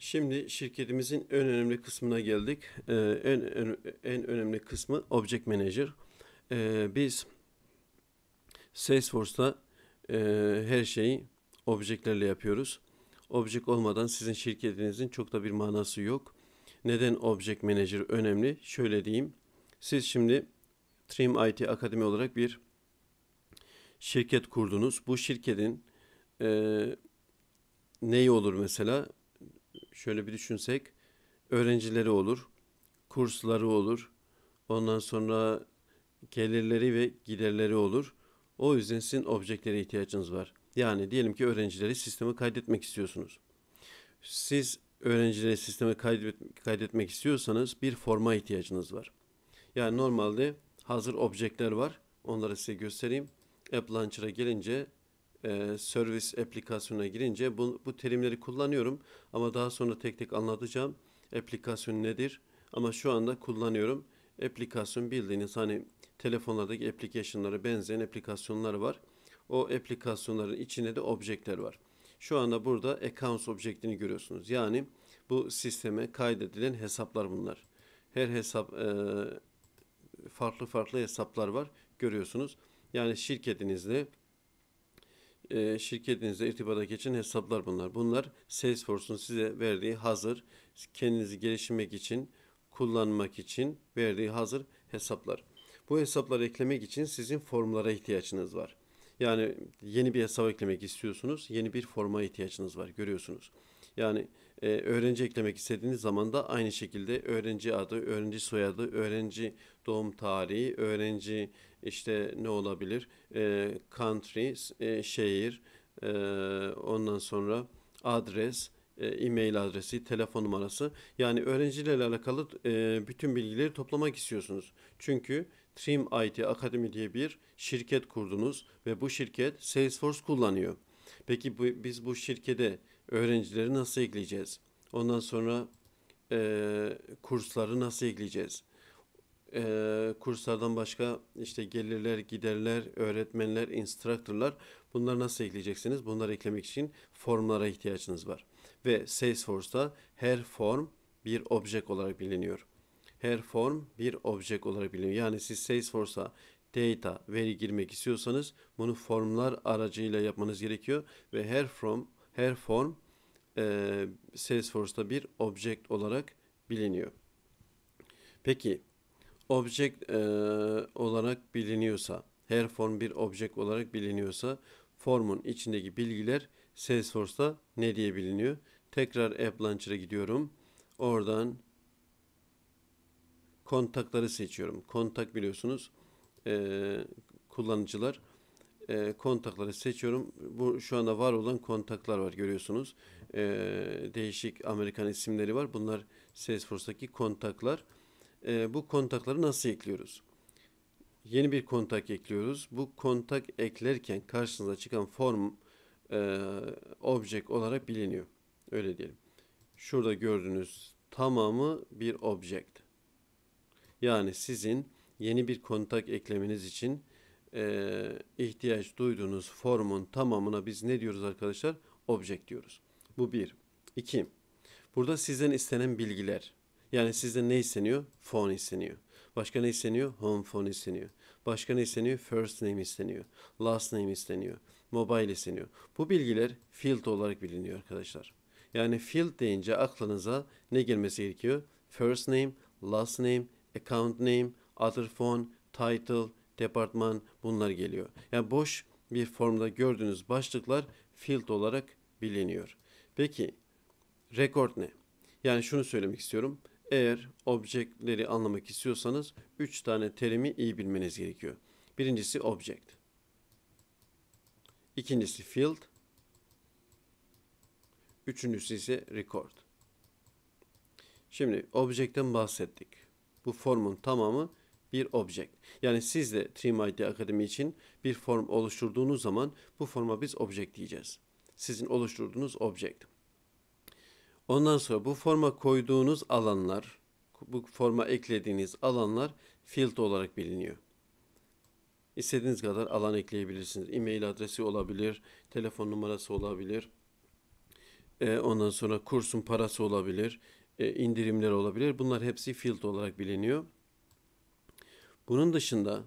Şimdi şirketimizin en önemli kısmına geldik. Ee, en, en, en önemli kısmı Object Manager. Ee, biz Salesforce'ta e, her şeyi objektlerle yapıyoruz. Objek olmadan sizin şirketinizin çok da bir manası yok. Neden Object Manager önemli? Şöyle diyeyim. Siz şimdi Trim IT Akademi olarak bir şirket kurdunuz. Bu şirketin e, neyi olur mesela? şöyle bir düşünsek öğrencileri olur, kursları olur. Ondan sonra gelirleri ve giderleri olur. O yüzden sizin objektlere ihtiyacınız var. Yani diyelim ki öğrencileri sisteme kaydetmek istiyorsunuz. Siz öğrencileri sisteme kaydetmek istiyorsanız bir forma ihtiyacınız var. Yani normalde hazır objektler var. Onları size göstereyim. App Launcher'a gelince e, servis aplikasyona girince bu, bu terimleri kullanıyorum ama daha sonra tek tek anlatacağım. Aplikasyon nedir? Ama şu anda kullanıyorum. Aplikasyon bildiğiniz hani telefonlardaki application'lara benzeyen aplikasyonlar var. O aplikasyonların içine de objektler var. Şu anda burada accounts objektini görüyorsunuz. Yani bu sisteme kaydedilen hesaplar bunlar. Her hesap e, farklı farklı hesaplar var görüyorsunuz. Yani şirketinizde e, şirketinizle irtibata geçin hesaplar bunlar. Bunlar Salesforce'un size verdiği hazır, kendinizi gelişmek için, kullanmak için verdiği hazır hesaplar. Bu hesapları eklemek için sizin formlara ihtiyacınız var. Yani yeni bir hesap eklemek istiyorsunuz, yeni bir forma ihtiyacınız var görüyorsunuz. Yani e, öğrenci eklemek istediğiniz zaman da aynı şekilde öğrenci adı, öğrenci soyadı, öğrenci doğum tarihi, öğrenci işte ne olabilir? E, country, e, şehir, e, ondan sonra adres, e, e-mail adresi, telefon numarası. Yani öğrencilerle alakalı e, bütün bilgileri toplamak istiyorsunuz. Çünkü Trim IT Akademi diye bir şirket kurdunuz ve bu şirket Salesforce kullanıyor. Peki bu, biz bu şirkete öğrencileri nasıl ekleyeceğiz? Ondan sonra e, kursları nasıl ekleyeceğiz? e, kurslardan başka işte gelirler, giderler, öğretmenler, instructorlar bunları nasıl ekleyeceksiniz? Bunları eklemek için formlara ihtiyacınız var. Ve Salesforce'da her form bir object olarak biliniyor. Her form bir object olarak biliniyor. Yani siz Salesforce'a data, veri girmek istiyorsanız bunu formlar aracıyla yapmanız gerekiyor ve her form, her form e, Salesforce'da bir object olarak biliniyor. Peki Objek e, olarak biliniyorsa, her form bir objek olarak biliniyorsa formun içindeki bilgiler Salesforce'da ne diye biliniyor? Tekrar App Launcher'a gidiyorum. Oradan kontakları seçiyorum. Kontak biliyorsunuz e, kullanıcılar e, kontakları seçiyorum. Bu şu anda var olan kontaklar var görüyorsunuz. E, değişik Amerikan isimleri var. Bunlar Salesforce'daki kontaklar e, bu kontakları nasıl ekliyoruz? Yeni bir kontak ekliyoruz. Bu kontak eklerken karşınıza çıkan form e, object olarak biliniyor. Öyle diyelim. Şurada gördüğünüz tamamı bir object. Yani sizin yeni bir kontak eklemeniz için e, ihtiyaç duyduğunuz formun tamamına biz ne diyoruz arkadaşlar? Object diyoruz. Bu bir. İki. Burada sizden istenen bilgiler. Yani sizde ne isteniyor? Phone isteniyor. Başka ne isteniyor? Home phone isteniyor. Başka ne isteniyor? First name isteniyor. Last name isteniyor. Mobile isteniyor. Bu bilgiler field olarak biliniyor arkadaşlar. Yani field deyince aklınıza ne gelmesi gerekiyor? First name, last name, account name, other phone, title, departman bunlar geliyor. Yani boş bir formda gördüğünüz başlıklar field olarak biliniyor. Peki record ne? Yani şunu söylemek istiyorum. Eğer objeleri anlamak istiyorsanız 3 tane terimi iyi bilmeniz gerekiyor. Birincisi object. İkincisi field. Üçüncüsü ise record. Şimdi object'ten bahsettik. Bu formun tamamı bir object. Yani siz de Trimite Akademi için bir form oluşturduğunuz zaman bu forma biz object diyeceğiz. Sizin oluşturduğunuz object. Ondan sonra bu forma koyduğunuz alanlar, bu forma eklediğiniz alanlar field olarak biliniyor. İstediğiniz kadar alan ekleyebilirsiniz. E-mail adresi olabilir, telefon numarası olabilir. E, ondan sonra kursun parası olabilir, e, indirimler olabilir. Bunlar hepsi field olarak biliniyor. Bunun dışında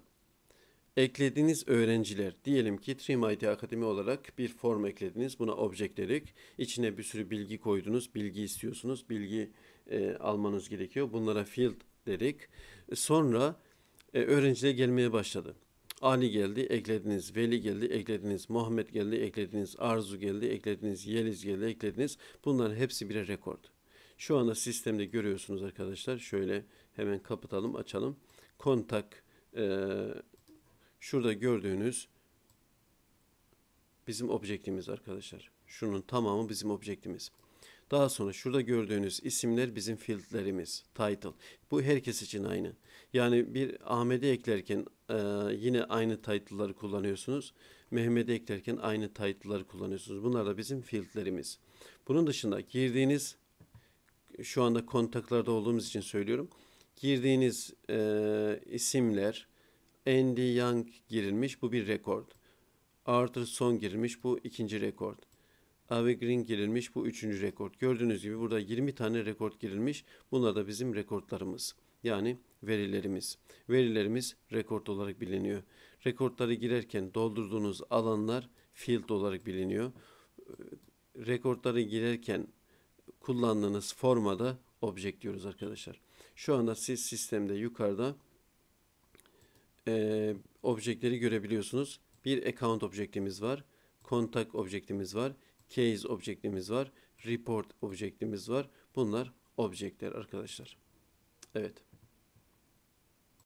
eklediğiniz öğrenciler diyelim ki Trim IT Akademi olarak bir form eklediniz. Buna object dedik. İçine bir sürü bilgi koydunuz. Bilgi istiyorsunuz. Bilgi e, almanız gerekiyor. Bunlara field dedik. Sonra e, öğrenciler gelmeye başladı. Ali geldi, eklediniz. Veli geldi, eklediniz. Muhammed geldi, eklediniz. Arzu geldi, eklediniz. Yeliz geldi, eklediniz. Bunların hepsi birer rekord. Şu anda sistemde görüyorsunuz arkadaşlar. Şöyle hemen kapatalım, açalım. Kontak e, Şurada gördüğünüz bizim objektimiz arkadaşlar. Şunun tamamı bizim objektimiz. Daha sonra şurada gördüğünüz isimler bizim fieldlerimiz, title. Bu herkes için aynı. Yani bir Ahmet'i eklerken e, yine aynı title'ları kullanıyorsunuz. Mehmet'i eklerken aynı title'ları kullanıyorsunuz. Bunlar da bizim fieldlerimiz. Bunun dışında girdiğiniz şu anda kontaklarda olduğumuz için söylüyorum. Girdiğiniz e, isimler, Andy Young girilmiş bu bir rekord. Arthur Son girilmiş bu ikinci rekord. Avi Green girilmiş bu üçüncü rekord. Gördüğünüz gibi burada 20 tane rekord girilmiş. Bunlar da bizim rekortlarımız. Yani verilerimiz. Verilerimiz rekord olarak biliniyor. Rekortları girerken doldurduğunuz alanlar field olarak biliniyor. Rekortları girerken kullandığınız formada object diyoruz arkadaşlar. Şu anda siz sistemde yukarıda e, objektleri görebiliyorsunuz. Bir account objektimiz var. Contact objektimiz var. Case objektimiz var. Report objektimiz var. Bunlar objektler arkadaşlar. Evet.